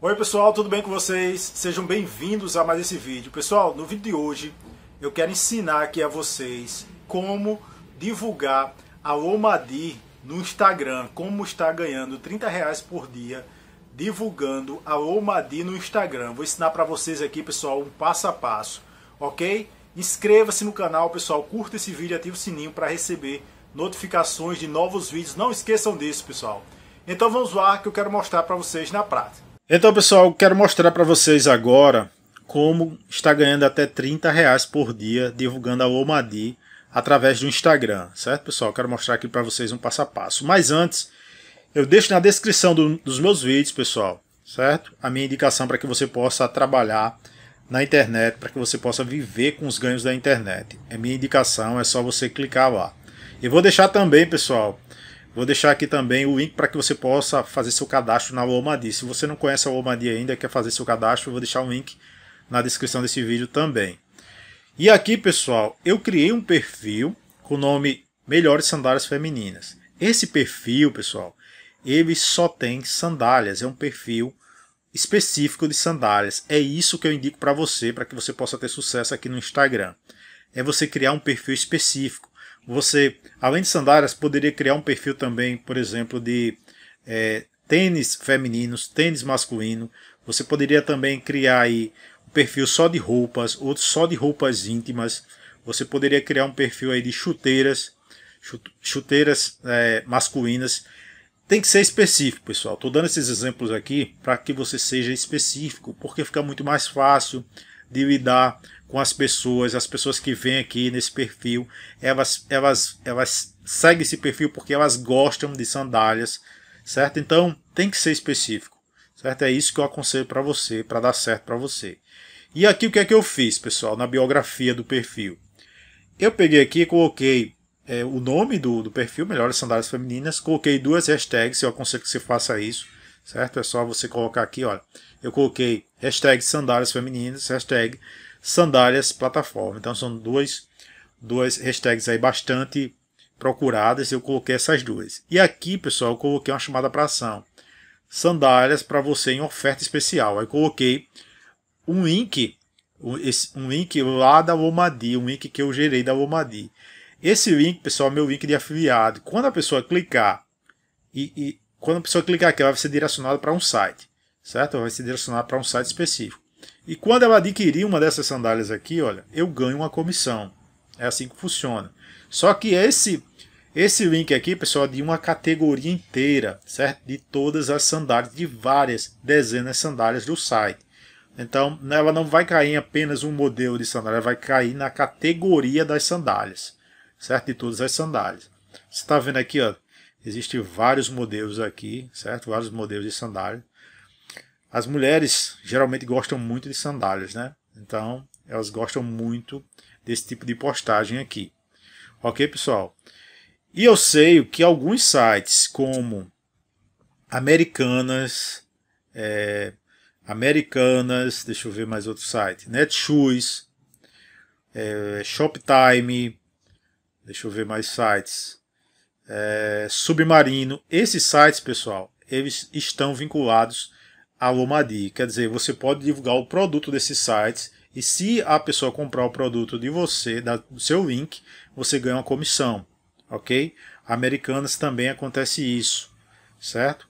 Oi pessoal, tudo bem com vocês? Sejam bem-vindos a mais esse vídeo. Pessoal, no vídeo de hoje eu quero ensinar aqui a vocês como divulgar a Omadi no Instagram, como está ganhando 30 reais por dia divulgando a Omadi no Instagram. Vou ensinar para vocês aqui, pessoal, um passo a passo, ok? Inscreva-se no canal, pessoal, curta esse vídeo, ative o sininho para receber notificações de novos vídeos. Não esqueçam disso, pessoal. Então vamos lá que eu quero mostrar para vocês na prática. Então, pessoal, quero mostrar para vocês agora como está ganhando até 30 reais por dia divulgando a Omadi através do Instagram, certo, pessoal? Quero mostrar aqui para vocês um passo a passo. Mas antes, eu deixo na descrição do, dos meus vídeos, pessoal, certo? A minha indicação para que você possa trabalhar na internet, para que você possa viver com os ganhos da internet. É minha indicação, é só você clicar lá. E vou deixar também, pessoal, Vou deixar aqui também o link para que você possa fazer seu cadastro na Womadi. Se você não conhece a Womadi ainda e quer fazer seu cadastro, vou deixar o link na descrição desse vídeo também. E aqui, pessoal, eu criei um perfil com o nome Melhores Sandálias Femininas. Esse perfil, pessoal, ele só tem sandálias, é um perfil específico de sandálias. É isso que eu indico para você, para que você possa ter sucesso aqui no Instagram. É você criar um perfil específico. Você, além de sandálias, poderia criar um perfil também, por exemplo, de é, tênis femininos, tênis masculino. Você poderia também criar aí um perfil só de roupas, outro só de roupas íntimas. Você poderia criar um perfil aí de chuteiras, chuteiras é, masculinas. Tem que ser específico, pessoal. Estou dando esses exemplos aqui para que você seja específico, porque fica muito mais fácil de lidar com as pessoas, as pessoas que vêm aqui nesse perfil, elas, elas, elas seguem esse perfil porque elas gostam de sandálias, certo? Então tem que ser específico, certo? É isso que eu aconselho para você, para dar certo para você. E aqui o que é que eu fiz, pessoal, na biografia do perfil? Eu peguei aqui e coloquei é, o nome do, do perfil, Melhores Sandálias Femininas, coloquei duas hashtags, eu aconselho que você faça isso, certo? É só você colocar aqui, olha, eu coloquei hashtag sandálias femininas, hashtag sandálias plataforma. Então são duas, duas hashtags aí bastante procuradas, eu coloquei essas duas. E aqui, pessoal, eu coloquei uma chamada para ação. Sandálias para você em oferta especial. Aí coloquei um link, um link lá da Womadi, um link que eu gerei da Womadi. Esse link, pessoal, é meu link de afiliado. Quando a pessoa clicar e, e quando a pessoa clicar aqui, ela vai ser direcionada para um site, certo? Ela vai ser direcionada para um site específico. E quando ela adquirir uma dessas sandálias aqui, olha, eu ganho uma comissão. É assim que funciona. Só que esse esse link aqui, pessoal, é de uma categoria inteira, certo? De todas as sandálias, de várias dezenas de sandálias do site. Então, ela não vai cair em apenas um modelo de sandália, ela vai cair na categoria das sandálias, certo? De todas as sandálias. Você está vendo aqui, ó, existem vários modelos aqui, certo? Vários modelos de sandália. As mulheres geralmente gostam muito de sandálias, né? Então, elas gostam muito desse tipo de postagem aqui. Ok, pessoal? E eu sei que alguns sites, como Americanas, é, Americanas, deixa eu ver mais outro site, Netshoes, é, Shoptime, deixa eu ver mais sites, é, Submarino, esses sites, pessoal, eles estão vinculados Alomadi, quer dizer, você pode divulgar o produto desses sites e se a pessoa comprar o produto de você, da, do seu link, você ganha uma comissão, ok? Americanas também acontece isso, certo?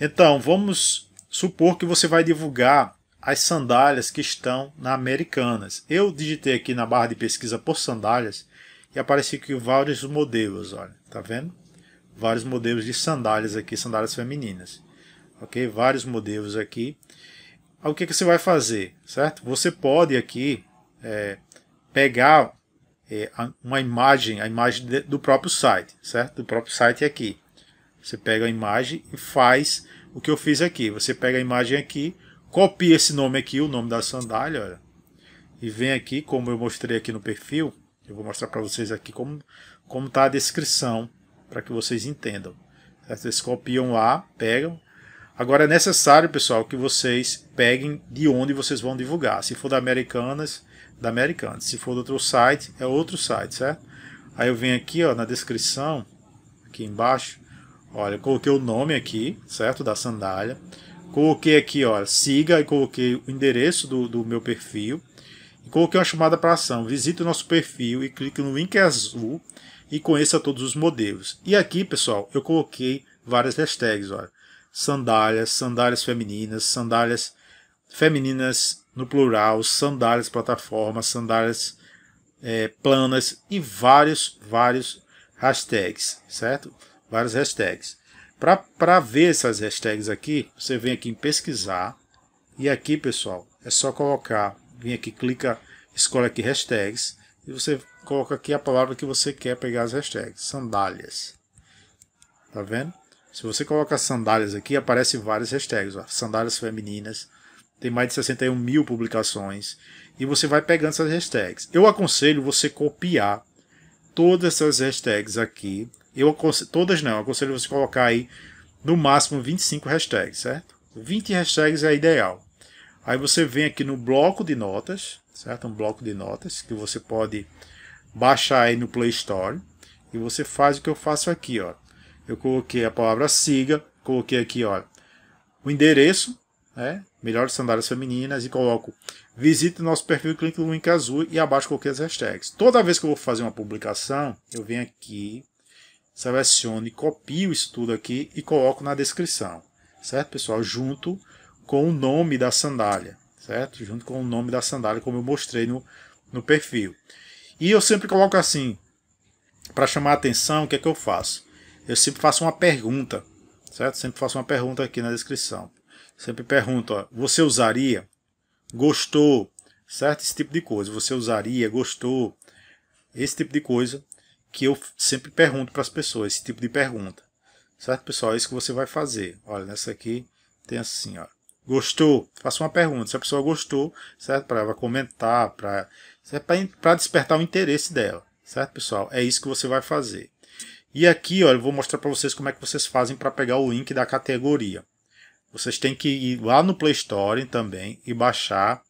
Então, vamos supor que você vai divulgar as sandálias que estão na Americanas. Eu digitei aqui na barra de pesquisa por sandálias e apareceu aqui vários modelos, olha, tá vendo? Vários modelos de sandálias aqui, sandálias femininas ok? Vários modelos aqui. O que, que você vai fazer, certo? Você pode aqui é, pegar é, uma imagem, a imagem de, do próprio site, certo? Do próprio site aqui. Você pega a imagem e faz o que eu fiz aqui. Você pega a imagem aqui, copia esse nome aqui, o nome da sandália, olha, e vem aqui, como eu mostrei aqui no perfil, eu vou mostrar para vocês aqui como como está a descrição, para que vocês entendam. Certo? Vocês copiam lá, pegam, Agora é necessário, pessoal, que vocês peguem de onde vocês vão divulgar. Se for da Americanas, da Americanas. Se for do outro site, é outro site, certo? Aí eu venho aqui, ó, na descrição, aqui embaixo, olha, eu coloquei o nome aqui, certo, da sandália. Coloquei aqui, ó, siga e coloquei o endereço do, do meu perfil. E coloquei uma chamada para ação. Visite o nosso perfil e clique no link azul e conheça todos os modelos. E aqui, pessoal, eu coloquei várias hashtags, olha sandálias, sandálias femininas, sandálias femininas no plural, sandálias plataforma, sandálias é, planas e vários, vários hashtags, certo? Vários hashtags. Para ver essas hashtags aqui, você vem aqui em pesquisar e aqui, pessoal, é só colocar, vem aqui, clica, escolhe aqui hashtags e você coloca aqui a palavra que você quer pegar as hashtags, sandálias. Tá vendo? Se você coloca sandálias aqui, aparecem várias hashtags. Ó, sandálias femininas. Tem mais de 61 mil publicações. E você vai pegando essas hashtags. Eu aconselho você copiar todas essas hashtags aqui. Eu todas não, eu aconselho você colocar aí no máximo 25 hashtags, certo? 20 hashtags é ideal. Aí você vem aqui no bloco de notas, certo? Um bloco de notas que você pode baixar aí no Play Store. E você faz o que eu faço aqui, ó eu coloquei a palavra siga, coloquei aqui ó, o endereço, né, melhores sandálias femininas, e coloco visite nosso perfil, clique no link azul e abaixo coloquei as hashtags. Toda vez que eu vou fazer uma publicação, eu venho aqui, seleciono e copio isso tudo aqui e coloco na descrição, certo pessoal? Junto com o nome da sandália, certo? Junto com o nome da sandália, como eu mostrei no, no perfil. E eu sempre coloco assim, para chamar a atenção, o que é que eu faço? eu sempre faço uma pergunta, certo? Sempre faço uma pergunta aqui na descrição. Sempre pergunto, ó, você usaria? Gostou? Certo? Esse tipo de coisa. Você usaria? Gostou? Esse tipo de coisa que eu sempre pergunto para as pessoas, esse tipo de pergunta. Certo, pessoal? É isso que você vai fazer. Olha, nessa aqui tem assim, ó. Gostou? Faça uma pergunta. Se a pessoa gostou, certo? Para ela comentar, para despertar o interesse dela. Certo, pessoal? É isso que você vai fazer. E aqui, ó, eu vou mostrar para vocês como é que vocês fazem para pegar o link da categoria. Vocês têm que ir lá no Play Store também e baixar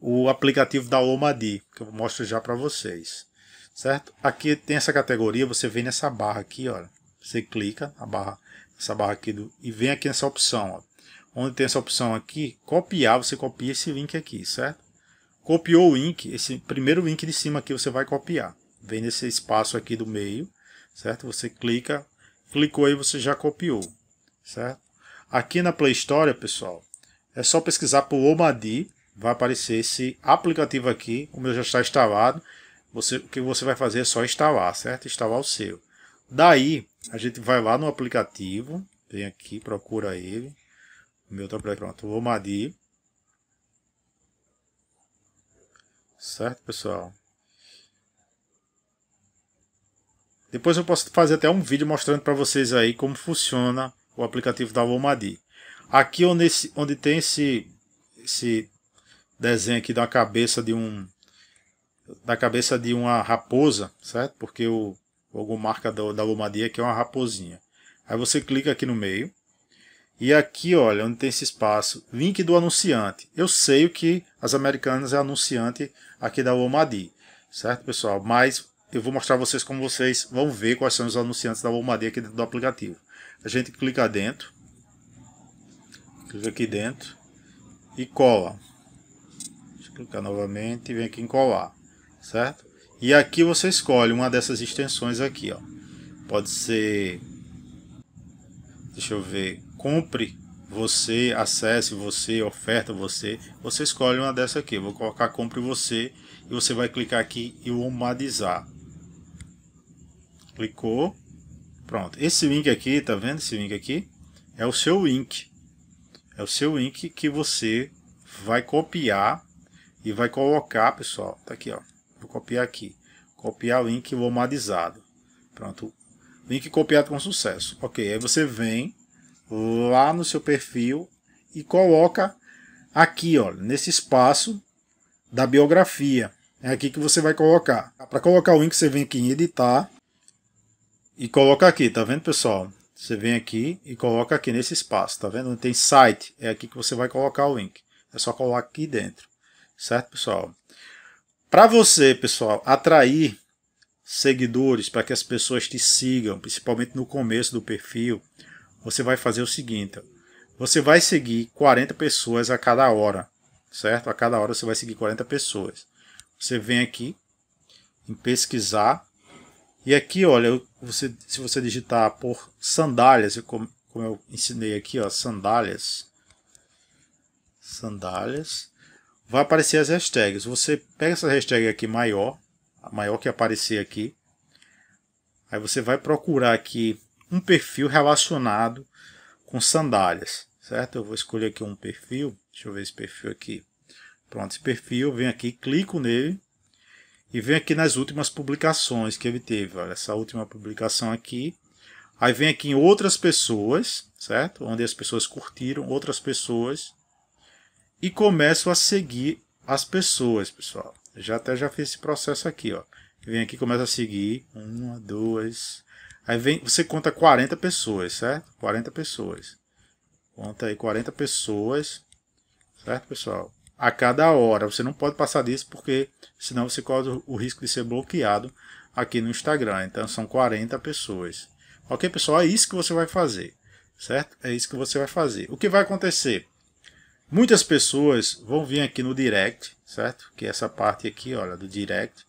o aplicativo da OMADI, que eu mostro já para vocês. Certo? Aqui tem essa categoria, você vem nessa barra aqui, olha. Você clica na barra, essa barra aqui do, e vem aqui nessa opção, ó. Onde tem essa opção aqui, copiar, você copia esse link aqui, certo? Copiou o link, esse primeiro link de cima aqui você vai copiar. Vem nesse espaço aqui do meio, certo? Você clica, clicou aí você já copiou, certo? Aqui na Play Store, pessoal, é só pesquisar por Omadi, vai aparecer esse aplicativo aqui, o meu já está instalado. Você, o que você vai fazer é só instalar, certo? Instalar o seu. Daí, a gente vai lá no aplicativo, vem aqui, procura ele. O meu está pronto, Omadi. Certo, pessoal? Depois eu posso fazer até um vídeo mostrando para vocês aí como funciona o aplicativo da Almadi. Aqui onde, esse, onde tem esse, esse desenho aqui da cabeça de um da cabeça de uma raposa, certo? Porque o logomarca da, da Almadi aqui é, é uma raposinha. Aí você clica aqui no meio. E aqui, olha, onde tem esse espaço, link do anunciante. Eu sei o que as americanas é anunciante aqui da Almadi, certo, pessoal? Mas eu vou mostrar vocês como vocês vão ver quais são os anunciantes da Walmart aqui dentro do aplicativo. A gente clica dentro, clica aqui dentro e cola. Deixa eu clicar novamente e vem aqui em colar, certo? E aqui você escolhe uma dessas extensões aqui, ó. Pode ser, deixa eu ver, compre você, acesse você, oferta você, você escolhe uma dessa aqui. Vou colocar compre você e você vai clicar aqui e homadizar. Clicou. Pronto. Esse link aqui, tá vendo esse link aqui? É o seu link. É o seu link que você vai copiar e vai colocar, pessoal. Tá aqui, ó. Vou copiar aqui. Copiar o link lomadizado. Pronto. Link copiado com sucesso. Ok. Aí você vem lá no seu perfil e coloca aqui, ó, nesse espaço da biografia. É aqui que você vai colocar. Para colocar o link, você vem aqui em editar e coloca aqui, tá vendo pessoal? Você vem aqui e coloca aqui nesse espaço, tá vendo? Onde tem site, é aqui que você vai colocar o link. É só colar aqui dentro, certo pessoal? Para você, pessoal, atrair seguidores, para que as pessoas te sigam, principalmente no começo do perfil, você vai fazer o seguinte, você vai seguir 40 pessoas a cada hora, certo? A cada hora você vai seguir 40 pessoas. Você vem aqui em pesquisar e aqui, olha, você, se você digitar por sandálias, como, eu ensinei aqui, ó, sandálias, sandálias, vai aparecer as hashtags. Você pega essa hashtag aqui maior, a maior que aparecer aqui, aí você vai procurar aqui um perfil relacionado com sandálias, certo? Eu vou escolher aqui um perfil, deixa eu ver esse perfil aqui. Pronto, esse perfil, venho aqui, clico nele, e vem aqui nas últimas publicações que ele teve. Olha, essa última publicação aqui. Aí vem aqui em outras pessoas, certo? Onde as pessoas curtiram, outras pessoas. E começo a seguir as pessoas, pessoal. já até já fiz esse processo aqui, ó. Vem aqui, começa a seguir. Uma, duas. Aí vem, você conta 40 pessoas, certo? 40 pessoas. Conta aí 40 pessoas, certo, pessoal? a cada hora. Você não pode passar disso porque senão você corre o risco de ser bloqueado aqui no Instagram. Então são 40 pessoas. Ok, pessoal? É isso que você vai fazer, certo? É isso que você vai fazer. O que vai acontecer? Muitas pessoas vão vir aqui no direct, certo? Que é essa parte aqui, olha, do direct.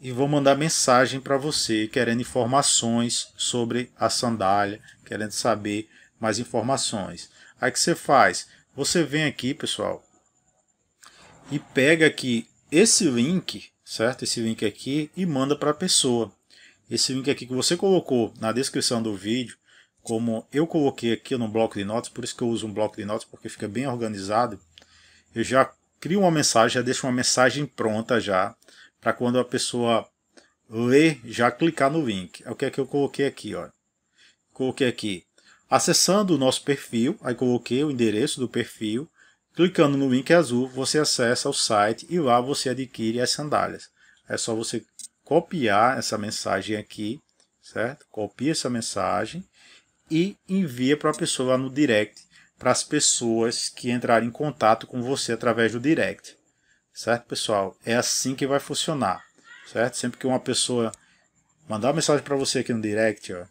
E vão mandar mensagem para você, querendo informações sobre a sandália, querendo saber mais informações. Aí o que você faz? Você vem aqui, pessoal, e pega aqui esse link, certo? Esse link aqui e manda para a pessoa. Esse link aqui que você colocou na descrição do vídeo, como eu coloquei aqui no bloco de notas, por isso que eu uso um bloco de notas, porque fica bem organizado. Eu já crio uma mensagem, já deixo uma mensagem pronta já, para quando a pessoa ler, já clicar no link. É o que é que eu coloquei aqui, ó. Coloquei aqui, acessando o nosso perfil, aí coloquei o endereço do perfil, Clicando no link azul, você acessa o site e lá você adquire as sandálias. É só você copiar essa mensagem aqui, certo? Copia essa mensagem e envia para a pessoa lá no direct, para as pessoas que entrarem em contato com você através do direct. Certo, pessoal? É assim que vai funcionar, certo? Sempre que uma pessoa mandar uma mensagem para você aqui no direct, ó,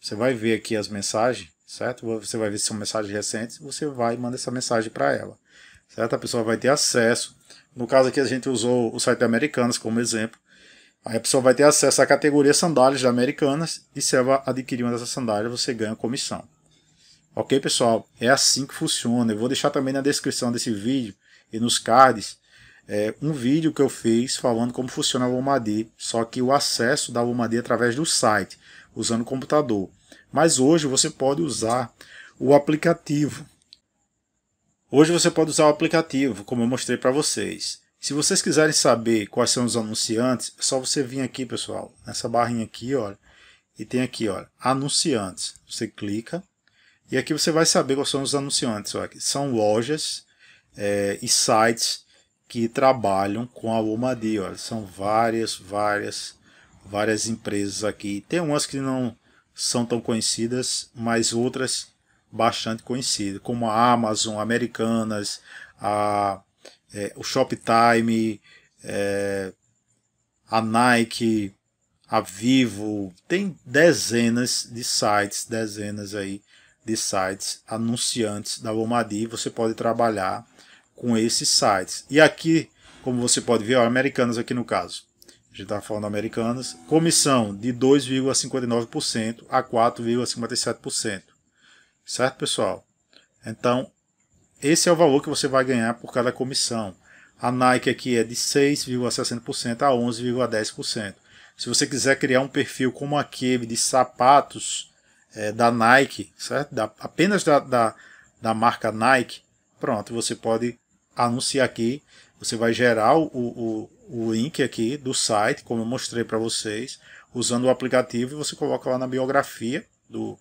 você vai ver aqui as mensagens certo? Você vai ver se são mensagens recentes, você vai e manda essa mensagem para ela, certo? A pessoa vai ter acesso. No caso aqui a gente usou o site da Americanas como exemplo. Aí a pessoa vai ter acesso à categoria sandálias da Americanas e se ela adquirir uma dessas sandálias, você ganha comissão. Ok, pessoal? É assim que funciona. Eu vou deixar também na descrição desse vídeo e nos cards é, um vídeo que eu fiz falando como funciona a Womad, só que o acesso da Womad através do site, usando o computador. Mas hoje você pode usar o aplicativo. Hoje você pode usar o aplicativo, como eu mostrei para vocês. Se vocês quiserem saber quais são os anunciantes, é só você vir aqui, pessoal, nessa barrinha aqui, olha, e tem aqui, olha, anunciantes. Você clica e aqui você vai saber quais são os anunciantes. Olha, são lojas é, e sites que trabalham com a Womadi, Olha, são várias, várias, várias empresas aqui. Tem umas que não são tão conhecidas, mas outras bastante conhecidas, como a Amazon, Americanas, a, é, o Shoptime, é, a Nike, a Vivo, tem dezenas de sites, dezenas aí de sites anunciantes da Bomadi, você pode trabalhar com esses sites. E aqui, como você pode ver, ó, Americanas aqui no caso gente estava falando americanas, comissão de 2,59% a 4,57%. Certo, pessoal? Então, esse é o valor que você vai ganhar por cada comissão. A Nike aqui é de 6,60% a 11,10%. Se você quiser criar um perfil como aquele de sapatos é, da Nike, certo? Da, apenas da, da, da marca Nike, pronto, você pode anunciar aqui, você vai gerar o, o o link aqui do site, como eu mostrei para vocês, usando o aplicativo e você coloca lá na biografia do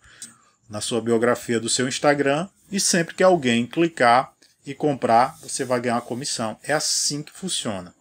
na sua biografia do seu Instagram e sempre que alguém clicar e comprar, você vai ganhar uma comissão. É assim que funciona.